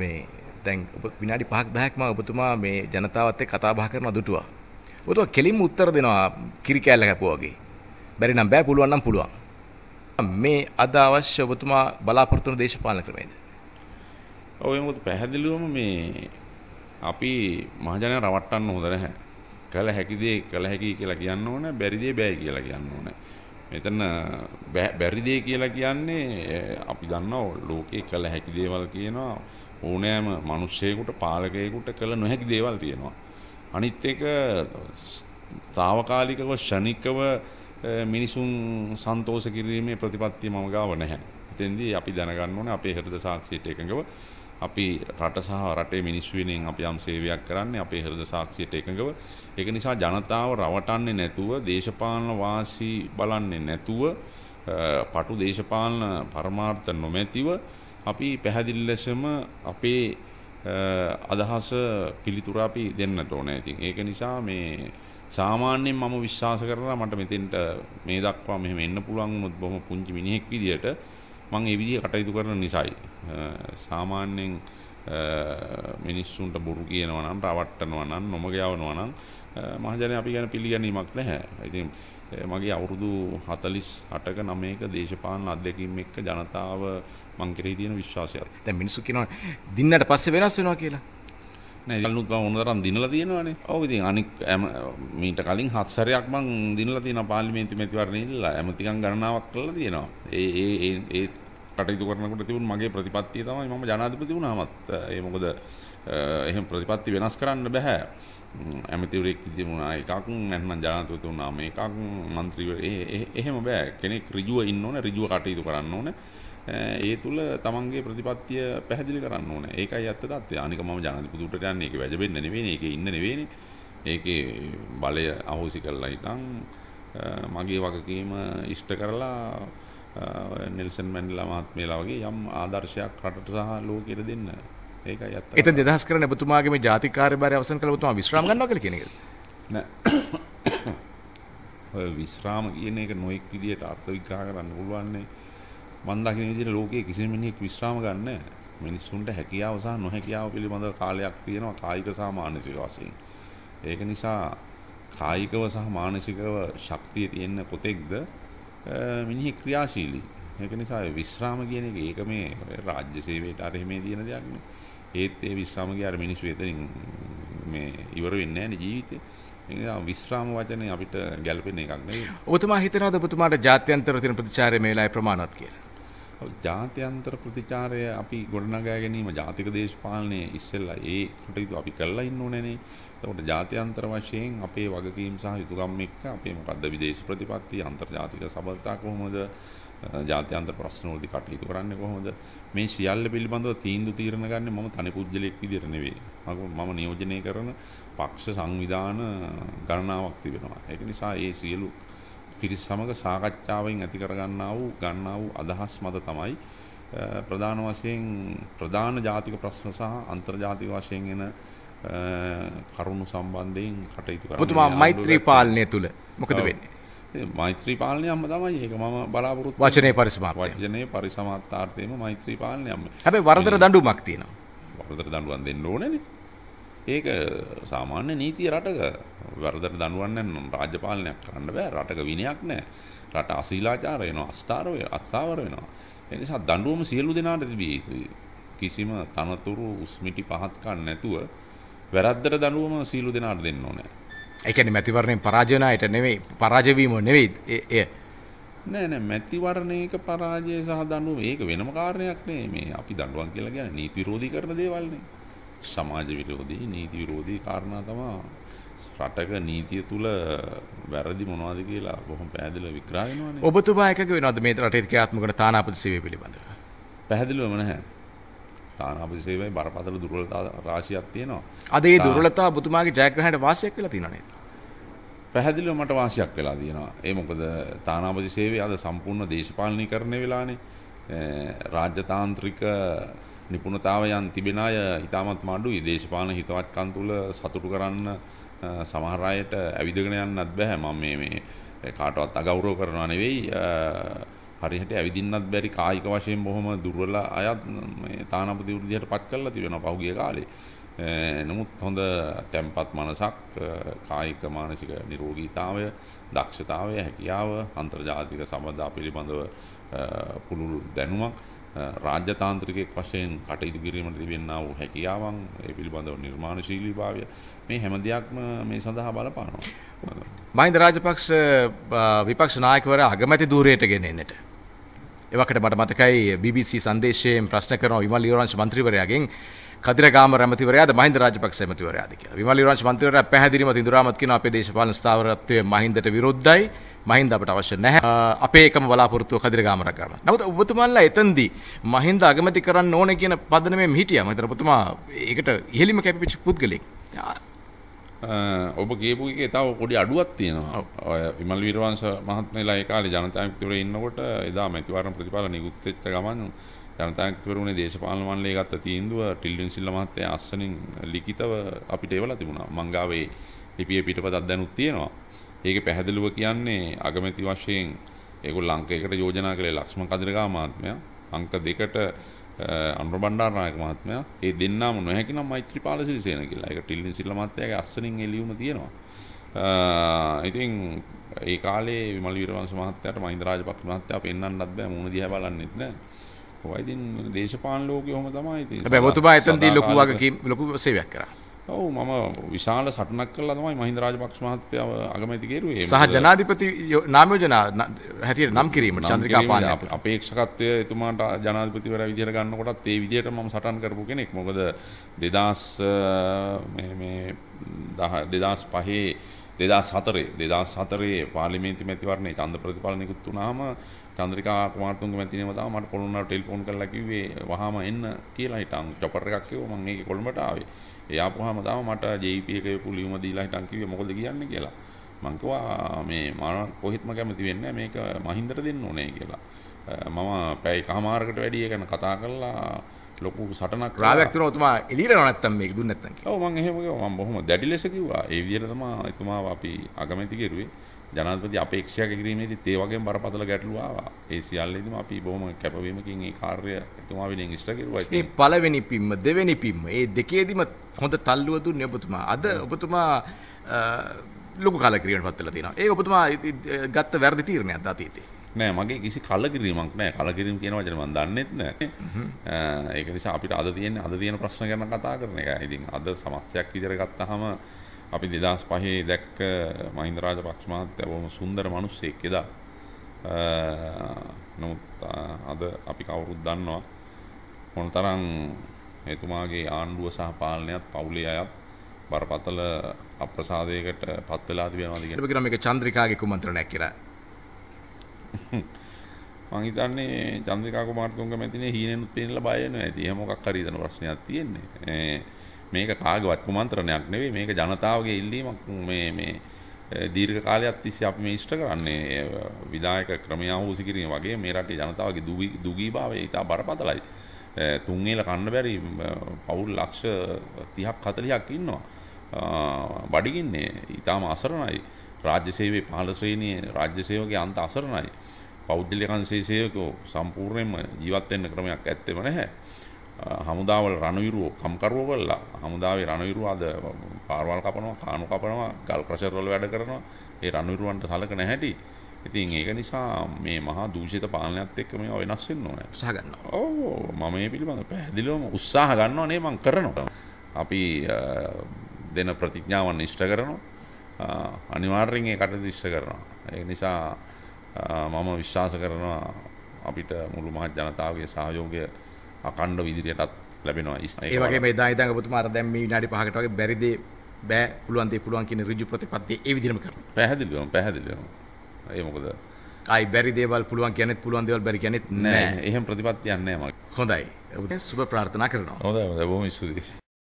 මේ දැන් ඔබ විනාඩි 5ක් 10ක්ම ඔබතුමා මේ ජනතාවත් එක්ක කතා බහ කරන දුටුවා. ඔබතුමා කෙලින්ම උත්තර දෙනවා කිරි කෑල්ල කැපුවා වගේ. බැරි නම් බෑ පුළුවන් නම් පුළුවන්. මේ අද අවශ්‍ය ඔබතුමා බලාපොරොත්තු වන දේශපාලන ක්‍රමයේද? ඔව් ඒක මොකද පැහැදිලිවම මේ අපි මහජනයා රවට්ටන්න හොඳ නැහැ. කළ හැකි දේ කළ හැකි කියලා කියන්න ඕනේ, බැරි දේ බෑ කියලා කියන්න ඕනේ. මෙතන බැරි දේ කියලා කියන්නේ අපි දන්නවා ලෝකේ කළ හැකි දේවල් කියනවා ඕනෑම මිනිස්සෙකුට පාලකයෙකුට කළ නොහැකි දේවල් තියෙනවා. අනිත් එක తాවකාලිකව ෂණිකව මිනිසුන් සන්තෝෂ කිරීමේ ප්‍රතිපත්තිය මම ගාව නැහැ. එතෙන්දී අපි දැනගන්න ඕනේ අපේ හෘද සාක්ෂියට එකඟව අපි රට සහ රටේ මිනිස්සු වෙනින් අපි යම් සේවයක් කරන්නේ අපේ හෘද සාක්ෂියට එකඟව ඒක නිසා ජනතාව රවටන්නේ නැතුව දේශපාලන වාසි බලන්නේ නැතුව පටු දේශපාලන පරමාර්ථ නොමැතිව අපි පැහැදිලි ලෙසම අපේ අදහස පිළිතුර අපි දෙන්නට ඕනේ. ඉතින් ඒක නිසා මේ සාමාන්‍යයෙන් මම විශ්වාස කරනවා මට මෙතෙන්ට මේ දක්වා මෙහෙම එන්න පුළුවන් වුණොත් බොහොම පුංචි මිනිහෙක් විදියට මම ඒ විදිහේ කටයුතු කරන නිසායි සාමාන්‍යයෙන් මිනිස්සුන්ට බොරු කියනවා නම් රවට්ටනවා නම් නොමග යවනවා නම් මහජනයා අපි ගැන පිළිගැනීමක් නැහැ. ඉතින් මගේ අවුරුදු 48ක 9ක දේශපාලන අත්දැකීම් එක්ක ජනතාව මං කෙරෙහි තියෙන විශ්වාසයත්. දැන් මිනිස්සු කියනවා දින්නට පස්සේ වෙනස් වෙනවා කියලා. නෑ ඉල්ලුත් මම ඕනතරම් දිනලා තියෙනවානේ. ඔව් ඉතින් අනික් මීට කලින් හත් සැරයක් මං දිනලා තියෙනවා පාර්ලිමේන්තු මැතිවරණය ඉල්ලලා ඇමතිකම් ගණනාවක් කළා තියෙනවා. ඒ ඒ ඒ ඒ කටයුතු කරනකොට තිබුණ මගේ ප්‍රතිපත්තිය තමයි මම ජනාධිපති වුණාමත්. ඒ මොකද එහෙම ප්‍රතිපත්ති වෙනස් කරන්න බෑ. ඇමතිවරෙක් තිබුණා එකක් නැත්නම් ජනාධිපති වුණා මේකක් മന്ത്രിවරේ එහෙම බෑ. කෙනෙක් ඍජුව ඉන්න ඕනේ, ඍජුව කටයුතු කරන්න ඕනේ. ඒ තුල තමන්ගේ ප්‍රතිපත්තිය පැහැදිලි කරන්න ඕනේ. ඒකයි ඇත්ත தත්ත්වය. අනික මම ජනාධිපතිතුට යන්නේ ඒක වැජබෙන්න නෙවෙයි, ඒකේ ඉන්න නෙවෙයි. ඒකේ බලය අහෝසි කරලා ඉතින් මගේ වගකීම ඉෂ්ට කරලා නෙල්සන් මැන්ඩෙලා මහත්මයලා වගේ යම් ආදර්ශයක් රටට සහ ලෝකෙට දෙන්න එත දෙදස් කර නැතුමාගේ ජාතිකාර බාර අවසන් කළතුමා විශ්‍රාම ගන්න කළ කෙනෙ ඔය විශ්‍රාම කියන එක නොයෙක් විදිහට අර්ථ විග්‍රහ කරන්න පුළුවන්නේ මන් දකින විදිහට ලෝකයේ කිසිම මිනිහෙක් විශ්‍රාම ගන්න මිනිස්සුන්ට හැකියාව සහ නොහැකියාව පිළිබඳ කාලයක් තියෙනවා කායික සහ මානසික වශයෙන්. ඒක නිසා කායිකව සහ මානසිකව ශක්තිය තියෙන පොතෙක්ද මිනිහ ක්‍රියාශීලී. ඒක නිසා විශ්‍රාම කියන එක ඒක මේ රාජ්‍ය සේවයට අර එහෙමේ තියෙන දෙයක් නේ. ඒත් ඒ විශ්‍රාම ගියාර මිනිස්සු එතනින් මේ ඉවර වෙන්නේ නැහැ නේ ජීවිතේ. ඒ නිසා විශ්‍රාම වචනේ අපිට ගැළපෙන එකක් නෙවෙයි. ඔබතුමා හිතනවාද ඔබතුමාට ජාත්‍යන්තර තියෙන ප්‍රතිචාරය මේ වෙලාවේ ප්‍රමාණවත් කියලා? ජාත්‍යන්තර ප්‍රතිචාරය අපි ගොඩනගා ගැනීම ජාතික දේශපාලනය ඉස්සෙල්ලා ඒ කටයුතු අපි කරලා ඉන්න ඕනනේ. එතකොට ජාත්‍යන්තර වශයෙන් අපේ වගකීම් සහ යුතුයකම් එක්ක අපේ මොකද්ද විදේශ ප්‍රතිපත්ති, අන්තර්ජාතික සබඳතා කොහොමද ජාත්‍යන්තර ප්‍රශ්නවලදී කටයුතු කරන්නේ කොහොමද මේ සියල්ල පිළිබඳව තීන්දුව තීරණ ගන්න මම තනි පුද්ගලයෙක් විදිහට නෙවෙයි මම නියෝජනය කරන පක්ෂ සංවිධාන ගණනාවක් තිබෙනවා ඒක නිසා ඒ සියලු පිරිස් සමග සාකච්ඡාවෙන් ඇති කරගන්නා වූ ගන්නා වූ අදහස් මත තමයි ප්‍රධාන වශයෙන් ප්‍රධාන ජාතික ප්‍රශ්න සහ අන්තර්ජාතික වශයෙන් එන කරුණු සම්බන්ධයෙන් කටයුතු කරනවා. ඔබතුමා මෛත්‍රී පාලනය තුල මොකද වෙන්නේ? මෛත්‍රී පාලනයම තමයි ඒක මම බලාපොරොත් වචනය පරිසමත් වචනය පරිසමත්තාර්ථයම මෛත්‍රී පාලනයම හැබයි වරදර දඩුමක් තියෙනවා වරදර දඩුවන් දෙන්න ඕනන ඒක සාමාන්‍ය නීතිය රටක වරදර දඩුවන්න රාජපාලනයක් කරන්න බෑ රටක විනයක් නෑ රට අසීලාචාරයනවා අස්ථාරය අත්සාාවර වෙනවා එනිසා දඩුවම සියලු දෙනාට තිබිය යුතුයි කිසිම තනතුරු උස්මිටි පහත්කන්න නැතුව වැරද්දර දඩුවම සීලු දෙනාට දෙන්න ඕනෑ එකන මැතිවරණයෙන් පරාජනයට නෙවෙයි පරාජවීම නෙවෙයි එය නෑන මැතිවරණයක පරාජය සහ දන්නු ඒක වෙනම කාරණයක්නේ මේ අපි දඩුවන් කියලා ගැන නීති රෝධී කරන දේවල්න්නේ සමාජ විරෝධී නීති විරෝධී කාරණා තමා රටක නීතිය තුළ වැරදි මොනවාද කියලා බොහොම පැදිල වික්‍රායනවා ඔබතුමා එක වෙනද මේ රටේ ක්‍රාත්මකට තානාපති සේවය පිළිබඳ පැහැදිලිවම නැහැ තානාපති සේවයේ බරපතල දුර්වලතා රාශියක් තියෙනවා. අද ඒ දුර්වලතා ඔබතුමාගේ ජයග්‍රහණයට වාසියක් වෙලා තියෙනවා නේද? පැහැදිලිව මට වාසියක් වෙලා තියෙනවා. ඒ මොකද තානාපති සේවය අද සම්පූර්ණ දේශපාලනීකරණය වෙලානේ. රාජ්‍යතාන්ත්‍රික නිපුණතාවයන් තිබෙන අය ඉතාමත් මාඩුයි දේශපාලන හිතවත්කම් තුළ සතුටු කරන්න සමහර අයට ඇවිදගෙන යන්නත් බෑ. මම මේ මේ කාටවත් අගෞරව කරනවා නෙවෙයි. හරියට ඇවිදින්නත් බැරි කායික වශයෙන් බොහොම දුර්වල අයත් මේ තානාපති වෘද්ධියට පත් කරලා තිබෙනවා පහුගිය කාලේ. නමුත් හොඳ තැම්පත් මනසක් කායික මානසික නිරෝගීතාවය දක්ෂතාවය හැකියාව අන්තර්ජාතික සබඳා පිළිබඳව පුළුල් දැනුමක් රාජ්‍යතාන්ත්‍රිකයෙක් වශයෙන් කටයුතු කිරීමට තිබෙනා වූ හැකියාවන් ඒ පිළිබඳව නිර්මාණශීලී භාවය මේ හැම දෙයක්ම මේ සඳහා බලපානවා. මහින්ද රාජපක්ෂ විපක්ෂ නායකවරයා අගමැති ධූරයට ගෙන එන්නට එවකට මට මතකයි BBC සංදේශයෙන් ප්‍රශ්න කරන විමල් ඉවරංශ මන්ත්‍රීවරයාගෙන් කදිරගාම රැමතිවරයාද මහින්ද රාජපක්ෂ ඇමතිවරයාද කියලා. විමල් ඉවරංශ මන්ත්‍රීවරයා පැහැදිලිව තිඳුරාමත් කියන අපේ දේශපාලන ස්ථාවරත්වය මහින්දට විරුද්ධයි. මහින්ද අපට අවශ්‍ය නැහැ. අපේ එකම බලාපොරොත්තුව කදිරගාම රැකගන්න. නමුත් ඔබතුමාලා එතෙන්දී මහින්ද අගමැති කරන්න ඕනේ කියන පදනමෙන් හිටියා. මම හිතනවා ඔබතුමා ඒකට ඉහෙලිම කැපිපිච්ච පුද්ගලෙක්. ඔබ ගේපු එක තව පොඩි අඩුවක් තියෙනවා ඔය විමල් වීරවංශ මහත්මයලා ඒ කාලේ ජනතාන්ත්‍රයේ ඉන්නකොට එදා මැතිවරණ ප්‍රතිඵල නිකුත් වෙච්ච ගමන් ජනතාන්ත්‍රවරුනේ දේශපාලන මණ්ඩලය ගත්ත තීන්දුව ටිල්වින් සිල්ලා මහත්තයා අස්සනින් ලිඛිතව අපිට එවලා තිබුණා මංගාවේ ලිපියේ පිටපතක් දැනුත් තියෙනවා ඒකේ පැහැදිලිව කියන්නේ අගමැති වශයෙන් ඒගොල්ලෝ අංක 1ට යෝජනා කළේ ලක්ෂ්මන් කදිරගා මහත්මයා අංක 2ට අනුර බණ්ඩාරනායක මහත්මයා ඒ දෙන්නාම නොහැකිනම් මෛත්‍රීපාල සිරිසේන කියලා. ඒක ටිල්ලි සිල්ල මහත්තයාගේ අස්සනින් එළියුම තියෙනවා. ඉතින් ඒ කාලේ විමල වීරවංශ මහත්තයාට මහින්ද රාජපක්ෂ මහත්තයා පෙන්වන්නත් බෑ මූණ දිහා බලන්නෙත් නෑ. ඔය ඉතින් දේශපාලන ලෝකෙ ඔහම තමයි ඉතින්. හැබැයි ඔබතුමා එතනදී ලොකු වගකීම් ලොකු සේවයක් කරා. ඔවු මම විශාල සටනක් කල තමයි මහින්ද රාජපක්ෂ මහත්තය අගමැති කේරුවේ සහ ජනාධිපති නාමයෝජනා හැටියට නම් කිරීමට චන්ද්‍රිකාපාන අපේක්ෂකත්වය එතුමාට ජනාධිපතිවර විදිහට ගන්නකොටත් ඒ විදිහට මම සටන් කරපු කෙනෙක් මොකද දෙදස් දෙදස් පහේ දෙදස් හතරේ දෙදස් හතරේ පාලිමේන්ති මැතිවරණේ චන්ද ප්‍රතිඵලනයකුත් වුණාම චන්ද්‍රිකා කුමාරතුංග මැතිනේම තමයි මට පොළොන්නරුව ටෙලිෆෝන් කරලා කිව්වේ වහාම එන්න කියලා හිටන් චොපර් එකක් කිව්වා මම ඒක කොළඹට ආවේ ඒ ආපුවාම තාම මට JP එකේ පුලියුම දීලා හිටන් කිව්වේ මොකද කියන්නේ කියලා. මං කිව්වා මේ මම කොහෙත්ම කැමති වෙන්නේ මේක මහින්දට දෙන්න ඕනේ කියලා. මම පැය කමාරකට වැඩි ගැන කතා කරලා ලොකු සටනක් රාවයක් තියෙනවා ඔතුමා එළියට නැත්තම් මේක දුන්නේ නැත්තම් කියලා. ඔව් මම එහෙම කිව්වා. මම බොහොම දැඩි ලෙස කිව්වා. ඒ විදිහට තමයි එතුමාව අපි අගමැති කෙරුවේ. ජනාධිපති අපේක්ෂා කිරීමේදී ඒ වගේම බරපතල ගැටලු ආවා. ඒ සියල්ලෙදිම අපි බොහොම කැපවීමකින් මේ කාර්ය එතුමා වෙනින් ඉෂ්ට කෙරුවා. මේ පළවෙනි පිම්ම දෙවෙනි පිම්ම මේ දෙකේදිම හොඳ තල්ලුව දුන්නේ ඔබතුමා. අද ඔබතුමා ලොකු කලකිරීමකට පත් වෙලා තියෙනවා. ඒ ඔබතුමා ගත්ත වැරදි තීරණයක්ද අතීතේ? නෑ මගේ කිසි කලකිරීමක් නෑ. කලකිරීම කියන වචනේ මම දන්නෙත් නෑ. ඒක නිසා අපිට අද තියෙන අද තියෙන ප්‍රශ්න ගැන කතා කරන එකයි. ඉතින් අද සමස්තයක් විදිහට ගත්තාම අපි දෙදස් පහේ දැක්ක මහින්දරාජ පක්ෂමාත් ඇවම සුන්දර මනුස්සෙක් එදා නමුත් අද අපි කවුරුත් දන්නවා මොන තරං එතුමාගේ ආණ්ඩුව සහ පාලනයත් පවුලේ අයත් බරපතල අප්‍රසාදයකට පත් වෙලා තිබෙනවා කියන එක චන්ද්‍රිකාගේ කුමන්ත්‍රණයක් කියලා මං හිතන්නේ චන්ද්‍රිකා කුමාරතුංග මැතිනේ හීනෙනුත් පේනලා බය වෙනවා ඇති. එහෙම මොකක් හරි දෙන ප්‍රශ්නයක් තියෙන්නේ. මේක කාගවත් කුමන්ත්‍රණයක් නෙවෙයි මේක ජනතාවගේ ඉල්ලීමක් මේ මේ දීර්ඝ කාලයක් තිස්සේ අපි මේ ඉෂ්ට කරන්නේ විධායක ක්‍රමය ආවෝසි කිරීම වගේ මේ රටේ ජනතාවගේ දුගීභාවය ඉතා බරපතලයි. තුන් ඒල කන්න බැරි පවුල් ලක්ෂ 30ක් 40ක් ඉන්නවා. බඩගින්නේ ඉතාම අසරණයි. රාජ්‍ය සේවයේ පහළ ශ්‍රේණියේ රාජ්‍ය සේවකගේ අන්ත අසරණයි. පෞද්ගලික අංශයේ සේවකෝ සම්පූර්ණයෙන්ම ජීවත් වෙන්න ක්‍රමයක් ඇත්තෙම නැහැ. හමුදාවල රණවිරුවෝ කම්කරුවෝ කරලා හමුදාවේ රණවිරුවෝ අද පාරවල් කපනවා කානු කපනවා ගල් ක්‍රෂර්වල වැඩ කරනවා ඒ රණවිරුවන්ට සලකන හැටි ඉතින් ඒක නිසා මේ මහා දූෂිත පාලනයත් එක්ක මේවා වෙනස් වෙන්න ඕනේ. උත්සාහ ගන්නවා. ඔව් මම මේ පිළිබඳව පැහැදිලිවම උත්සාහ ගන්නවා නේ මම කරනවා. අපි දෙන ප්‍රතිඥාවන් ඉෂ්ට කරනවා. අනිවාර්යෙන් ඒ කටයුතු ඉෂ්ට කරනවා. ඒ නිසා මම විශ්වාස කරනවා අපිට මුළු මහත් ජනතාවගේ සහයෝගය අකණ්ඩ විදිරයටත් ලැබෙනවා ඒවගේ මේදා ඉදන් ඔබතුමාට දැන් මේ විනාඩි 5කට වගේ බැරිද බෑ පුළුවන් දේ පුළුවන් කියන ඍජු ප්‍රතිපත්තිය ඒ විදිහම කරනවා පැහැදිලිවම පැහැදිලිවම ඒ මොකද ආයි බැරි දේවල් පුළුවන් කියන්නේත් පුළුවන් දේවල් බැරි කියන්නේත් නෑ එහෙම ප්‍රතිපත්තියක් නෑ මගේ හොඳයි ඔබ සුබ ප්‍රාර්ථනා කරනවා හොඳයි හොඳයි බොහොම ස්තුතියි